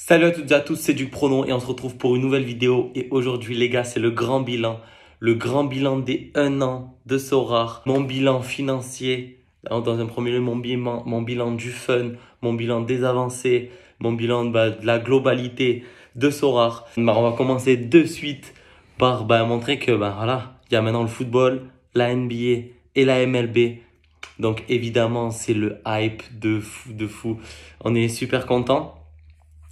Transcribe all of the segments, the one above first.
Salut à toutes et à tous, c'est du pronom et on se retrouve pour une nouvelle vidéo. Et aujourd'hui les gars, c'est le grand bilan. Le grand bilan des 1 an de Sorar. Mon bilan financier, dans un premier lieu, mon bilan, mon bilan du fun, mon bilan des avancées, mon bilan bah, de la globalité de Sorar. Bah, on va commencer de suite par bah, montrer que bah, voilà, il y a maintenant le football, la NBA et la MLB. Donc évidemment, c'est le hype de fou, de fou. On est super content.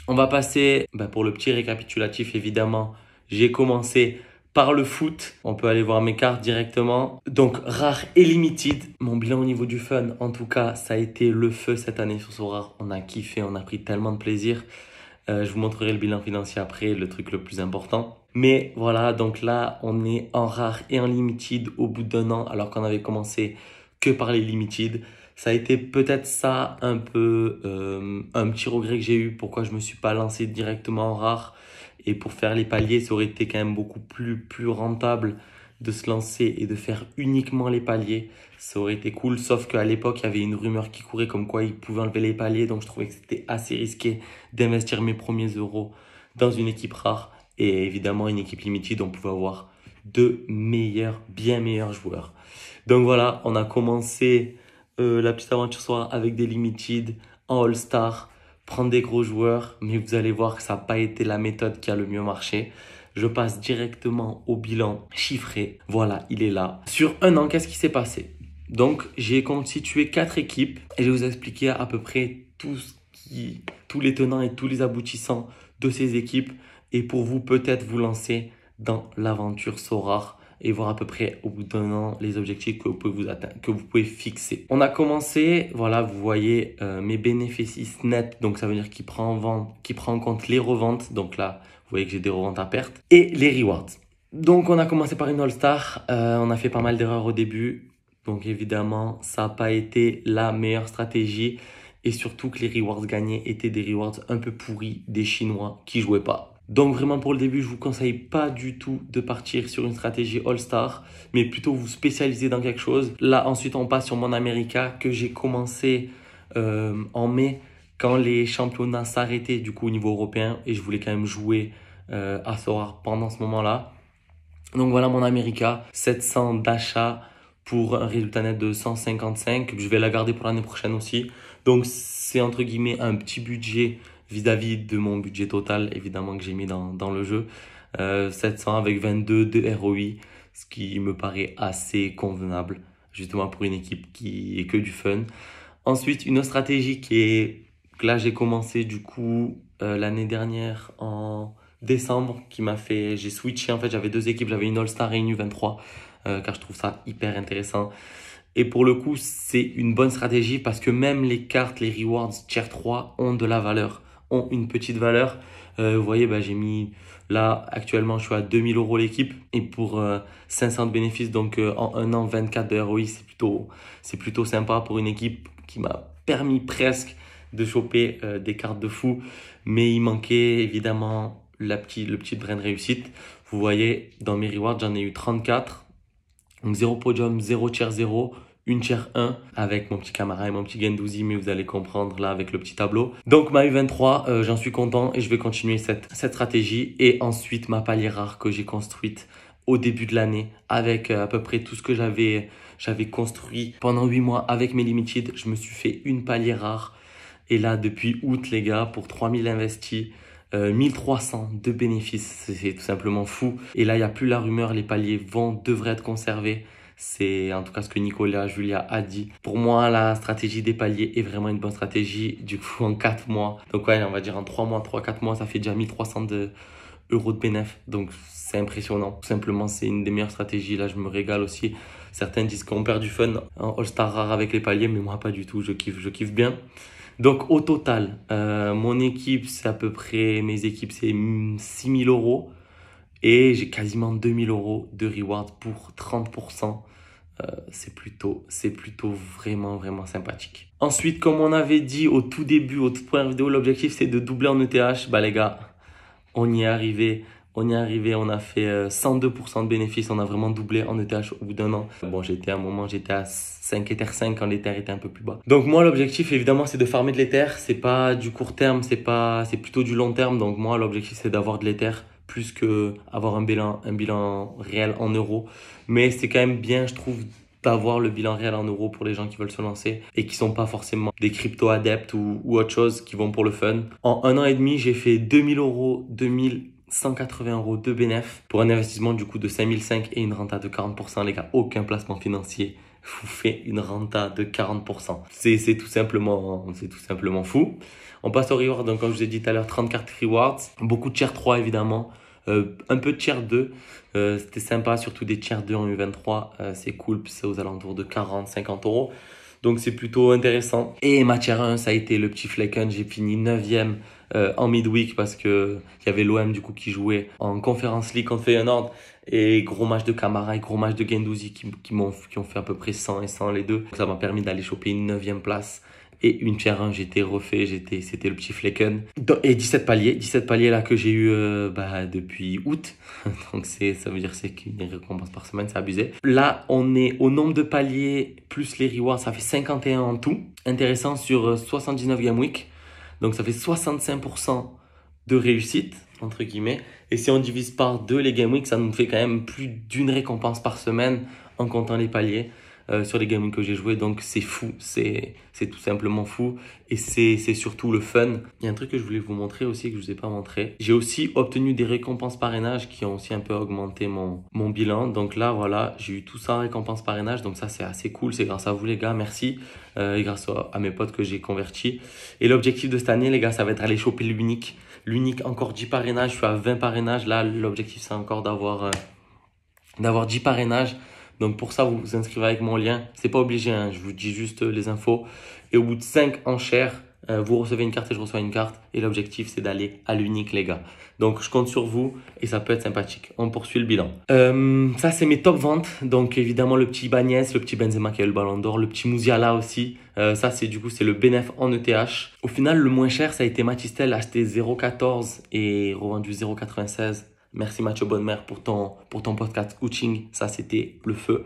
On va passer, bah, pour le petit récapitulatif évidemment, j'ai commencé par le foot. On peut aller voir mes cartes directement. Donc rare et limited. Mon bilan au niveau du fun, en tout cas, ça a été le feu cette année sur ce rare. On a kiffé, on a pris tellement de plaisir. Euh, je vous montrerai le bilan financier après, le truc le plus important. Mais voilà, donc là, on est en rare et en limited au bout d'un an, alors qu'on avait commencé que par les limited. Ça a été peut-être ça un peu euh, un petit regret que j'ai eu, pourquoi je me suis pas lancé directement en rare. Et pour faire les paliers, ça aurait été quand même beaucoup plus, plus rentable de se lancer et de faire uniquement les paliers. Ça aurait été cool, sauf qu'à l'époque, il y avait une rumeur qui courait comme quoi ils pouvaient enlever les paliers, donc je trouvais que c'était assez risqué d'investir mes premiers euros dans une équipe rare. Et évidemment, une équipe limited, on pouvait avoir deux meilleurs, bien meilleurs joueurs. Donc voilà, on a commencé euh, la petite aventure soir avec des limited, en all-star, prendre des gros joueurs, mais vous allez voir que ça n'a pas été la méthode qui a le mieux marché. Je passe directement au bilan chiffré. Voilà, il est là. Sur un an, qu'est-ce qui s'est passé Donc, j'ai constitué quatre équipes et je vais vous expliquer à peu près tout qui, tous les tenants et tous les aboutissants de ces équipes et pour vous peut-être vous lancer dans l'aventure Sorare et voir à peu près au bout d'un an les objectifs que vous pouvez atteindre, que vous pouvez fixer. On a commencé, voilà, vous voyez euh, mes bénéfices nets, donc ça veut dire qu'il prend en qui prend en compte les reventes, donc là vous voyez que j'ai des reventes à perte et les rewards. Donc on a commencé par une All Star, euh, on a fait pas mal d'erreurs au début, donc évidemment ça n'a pas été la meilleure stratégie et surtout que les rewards gagnés étaient des rewards un peu pourris des Chinois qui jouaient pas. Donc vraiment pour le début, je vous conseille pas du tout de partir sur une stratégie all-star, mais plutôt vous spécialiser dans quelque chose. Là ensuite on passe sur mon America que j'ai commencé euh, en mai quand les championnats s'arrêtaient du coup au niveau européen et je voulais quand même jouer euh, à Sorar pendant ce moment-là. Donc voilà mon America, 700 d'achat pour un résultat net de 155. Je vais la garder pour l'année prochaine aussi. Donc c'est entre guillemets un petit budget vis-à-vis de mon budget total, évidemment, que j'ai mis dans, le jeu. 700 euh, avec 22 de ROI, ce qui me paraît assez convenable, justement pour une équipe qui est que du fun. Ensuite, une autre stratégie qui est là j'ai commencé du coup euh, l'année dernière en décembre, qui m'a fait, j'ai switché en fait, j'avais deux équipes, j'avais une All-Star et une U23, euh, car je trouve ça hyper intéressant. Et pour le coup, c'est une bonne stratégie parce que même les cartes, les rewards tier 3 ont de la valeur ont une petite valeur. Euh, vous voyez, bah, j'ai mis là actuellement, je suis à 2000 euros l'équipe et pour 500 euh, bénéfices, donc euh, en un an 24 de ROI, c'est plutôt, c'est plutôt sympa pour une équipe qui m'a permis presque de choper des cartes de fou, mais il manquait évidemment la petite, le petit brin de réussite. Vous voyez, dans mes rewards, j'en ai eu 34, donc 0 podium, 0 tiers 0 une chair 1 avec mon petit camarade et mon petit Gendouzi, mais vous allez comprendre là avec le petit tableau. Donc ma U23, euh, j'en suis content et je vais continuer cette, stratégie. Et ensuite ma palier rare que j'ai construite au début de l'année avec euh, à peu près tout ce que j'avais j'avais construit pendant 8 mois avec mes limited. Je me suis fait une palier rare. Et là, depuis août, les gars, pour 3000 investis, 1300 euh, de bénéfices, c'est tout simplement fou. Et là, il n'y a plus la rumeur, les paliers vont, devraient être conservés. C'est en tout cas ce que Nicolas Julia a dit. Pour moi, la stratégie des paliers est vraiment une bonne stratégie. Du coup, en 4 mois, donc ouais, on va dire en 3 mois, 3-4 mois, ça fait déjà 1300 euros de bénéf. Donc c'est impressionnant. Tout simplement, c'est une des meilleures stratégies. Là, je me régale aussi. Certains disent qu'on perd du fun en All-Star rare avec les paliers, mais moi, pas du tout. Je kiffe, je kiffe bien. Donc au total, euh, mon équipe, c'est à peu près, mes équipes, c'est 6000 euros. Et j'ai quasiment 2000 euros de reward pour 30%. Euh, c'est plutôt, c'est plutôt vraiment, vraiment sympathique. Ensuite, comme on avait dit au tout début, au toute première vidéo, l'objectif c'est de doubler en ETH. Bah les gars, on y est arrivé. On y est arrivé, on a fait 102% euh, de bénéfices, on a vraiment doublé en ETH au bout d'un an. Bon, j'étais à un moment, j'étais à 5 ETH 5 quand l'Ether était un peu plus bas. Donc moi, l'objectif, évidemment, c'est de farmer de l'Ether. C'est pas du court terme, c'est pas, c'est plutôt du long terme. Donc moi, l'objectif, c'est d'avoir de l'Ether plus que avoir un bilan, un bilan réel en euros. Mais c'est quand même bien, je trouve, d'avoir le bilan réel en euros pour les gens qui veulent se lancer et qui sont pas forcément des crypto adeptes ou, autre chose qui vont pour le fun. En un an et demi, j'ai fait 2000 euros, 2180 euros de bénéf pour un investissement du coût de 5005 et une renta de 40% les gars, aucun placement financier vous fait une renta de 40%. C'est tout simplement, tout simplement fou. On passe au reward, donc comme je vous ai dit tout à l'heure, 30 cartes rewards, beaucoup de tier 3 évidemment, euh, un peu de tier 2, euh, c'était sympa, surtout des tier 2 en U23, euh, c'est cool, c'est aux alentours de 40-50 euros. Donc c'est plutôt intéressant. Et ma tier 1, ça a été le petit Flecken, j'ai fini 9ème euh, en midweek parce que y avait l'OM du coup qui jouait en Conference League un ordre et gros match de Camara et gros match de Gendouzi qui, qui m'ont qui ont fait à peu près 100 et 100 les deux. Donc, ça m'a permis d'aller choper une 9 place et une chair 1, j'étais refait, j'étais, c'était le petit Flecken. Et 17 paliers, 17 paliers là que j'ai eu euh, bah, depuis août. Donc c'est, ça veut dire c'est une récompense par semaine, c'est abusé. Là, on est au nombre de paliers plus les rewards, ça fait 51 en tout. Intéressant sur 79 euh, Game Week. Donc ça fait 65% de réussite, entre guillemets. Et si on divise par deux les Game Weeks, ça nous fait quand même plus d'une récompense par semaine en comptant les paliers. Euh, sur les gaming que j'ai joué. Donc c'est fou, c'est tout simplement fou et c'est surtout le fun. Il y a un truc que je voulais vous montrer aussi que je vous ai pas montré. J'ai aussi obtenu des récompenses parrainage qui ont aussi un peu augmenté mon, mon bilan. Donc là voilà, j'ai eu tout ça en récompense parrainage. Donc ça c'est assez cool, c'est grâce à vous les gars, merci. Euh, et grâce à, mes potes que j'ai convertis. Et l'objectif de cette année les gars, ça va être aller choper l'unique. L'unique encore 10 parrainages, je suis à 20 parrainages. Là l'objectif c'est encore d'avoir... Euh, d'avoir 10 parrainages donc pour ça, vous vous inscrivez avec mon lien. C'est pas obligé, hein. je vous dis juste euh, les infos. Et au bout de 5 enchères, euh, vous recevez une carte et je reçois une carte. Et l'objectif, c'est d'aller à l'unique, les gars. Donc je compte sur vous et ça peut être sympathique. On poursuit le bilan. Euh, ça, c'est mes top ventes. Donc évidemment, le petit Bagnès, le petit Benzema qui a eu le ballon d'or, le petit Mouziala aussi. ça, c'est du coup, c'est le BNF en ETH. Au final, le moins cher, ça a été Matistel, acheté 0,14 et revendu 0,96 Merci Mathieu Bonnemer pour ton, pour ton podcast coaching. Ça, c'était le feu.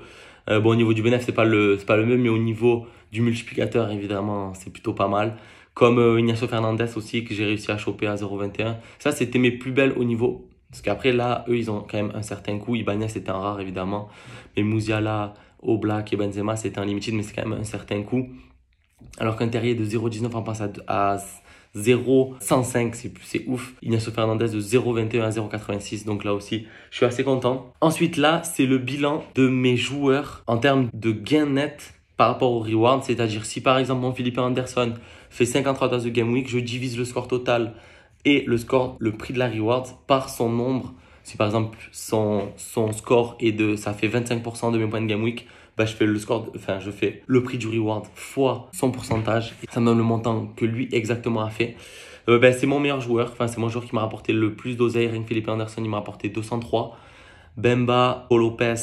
Euh, bon, au niveau du bénéfice, c'est pas le, pas le même, mais au niveau du multiplicateur, évidemment, c'est plutôt pas mal. Comme euh, Ignacio Fernandez aussi, que j'ai réussi à choper à 0,21. Ça, c'était mes plus belles au niveau. Parce qu'après, là, eux, ils ont quand même un certain coût. Ibanez, c'était un rare, évidemment. Mais Mouziala, Oblak et Benzema, c'était un limited, mais c'est quand même un certain coût. Alors qu'un terrier de 0,19 on passe à 0,105, c'est ouf. Ignacio Fernandez de 0,21 à 0,86, donc là aussi, je suis assez content. Ensuite, là, c'est le bilan de mes joueurs en termes de gain net par rapport au reward, c'est-à-dire si par exemple mon Philippe Anderson fait 53 tasses de Game Week, je divise le score total et le score, le prix de la reward par son nombre. Si par exemple son, son score est de, ça fait 25% de mes points de Game Week, bah, je fais le score, enfin, je fais le prix du reward fois son pourcentage. Et ça me donne le montant que lui exactement a fait. Euh, bah, c'est mon meilleur joueur, enfin, c'est mon joueur qui m'a rapporté le plus d'oseille. Philippe Anderson, il m'a rapporté 203. Bemba, o Lopez,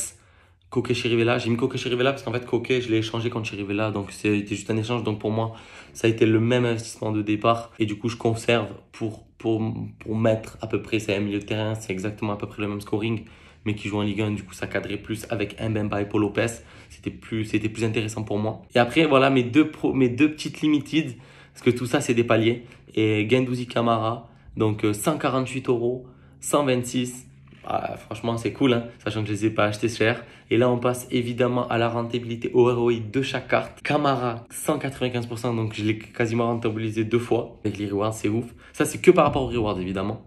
Koke Chirivella. J'ai mis Koke Chirivella parce qu'en fait, Koke, je l'ai échangé contre là Donc, c'était juste un échange. Donc, pour moi, ça a été le même investissement de départ. Et du coup, je conserve pour, pour, pour mettre à peu près, c'est un milieu de terrain, c'est exactement à peu près le même scoring mais qui joue en Ligue 1. Du coup, ça cadrait plus avec Mbemba et Paul Lopez. C'était plus, c'était plus intéressant pour moi. Et après, voilà mes deux, pro, mes deux petites limited, parce que tout ça, c'est des paliers. Et Gendouzi Camara, donc 148 euh, euros, 126. Ah, franchement, c'est cool, hein, sachant que je ne les ai pas achetés cher. Et là, on passe évidemment à la rentabilité au ROI de chaque carte. Camara, 195%, donc je l'ai quasiment rentabilisé deux fois. Avec les rewards, c'est ouf. Ça, c'est que par rapport aux rewards, évidemment.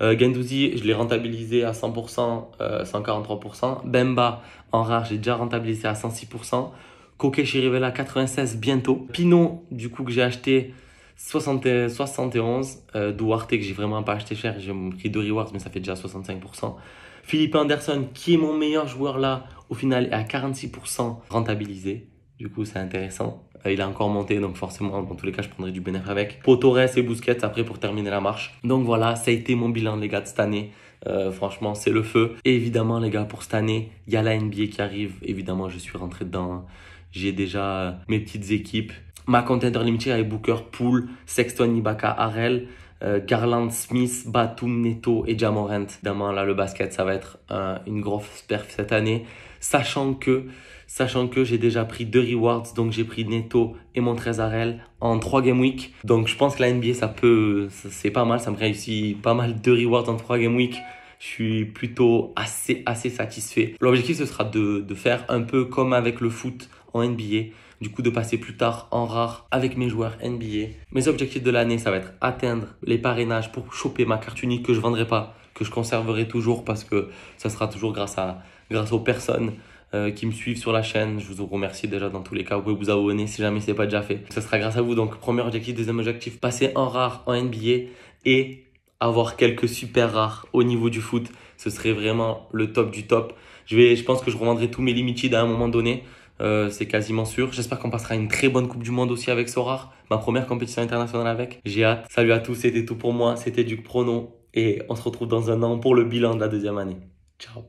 Euh, je l'ai rentabilisé à 100%, 143%. Euh, Bemba, en rare, j'ai déjà rentabilisé à 106%. Koke Chirivella, 96 bientôt. Pinot, du coup, que j'ai acheté 60, 71. Euh, euh, Duarte, que j'ai vraiment pas acheté cher. J'ai pris deux rewards, mais ça fait déjà 65%. Philippe Anderson, qui est mon meilleur joueur là, au final, est à 46% rentabilisé. Du coup, c'est intéressant. Euh, il a encore monté, donc forcément, dans tous les cas, je prendrai du bénéfice avec. Pour et Busquets après pour terminer la marche. Donc voilà, ça a été mon bilan, les gars, de cette année. Euh, franchement, c'est le feu. évidemment, les gars, pour cette année, il y a la NBA qui arrive. Évidemment, je suis rentré dedans. J'ai déjà euh, mes petites équipes. Ma contender limitée avec Booker, Poole, Sexton, Ibaka, Harrell. Garland, Smith, Batum, Neto et Jamorant. Évidemment, là, le basket, ça va être une grosse perf cette année sachant que, sachant que j'ai déjà pris deux rewards, donc j'ai pris netto et mon trésarel en trois game week. Donc je pense que la NBA, ça peut, c'est pas mal, ça me réussit pas mal deux rewards en trois game week je suis plutôt assez assez satisfait. L'objectif ce sera de, faire un peu comme avec le foot en NBA, du coup de passer plus tard en rare avec mes joueurs NBA. Mes objectifs de l'année, ça va être atteindre les parrainages pour choper ma carte unique que je vendrai pas, que je conserverai toujours parce que ça sera toujours grâce à grâce aux personnes euh, qui me suivent sur la chaîne. Je vous remercie déjà dans tous les cas. Vous pouvez vous abonner si jamais c'est pas déjà fait. Ce sera grâce à vous. Donc, premier objectif, deuxième objectif, passer en rare en NBA et avoir quelques super rares au niveau du foot. Ce serait vraiment le top du top. Je, vais, je pense que je revendrai tous mes limited à un moment donné. Euh, c'est quasiment sûr. J'espère qu'on passera une très bonne Coupe du Monde aussi avec rare. ma première compétition internationale avec. J'ai hâte. Salut à tous, c'était tout pour moi, c'était Duc Prono et on se retrouve dans un an pour le bilan de la deuxième année. Ciao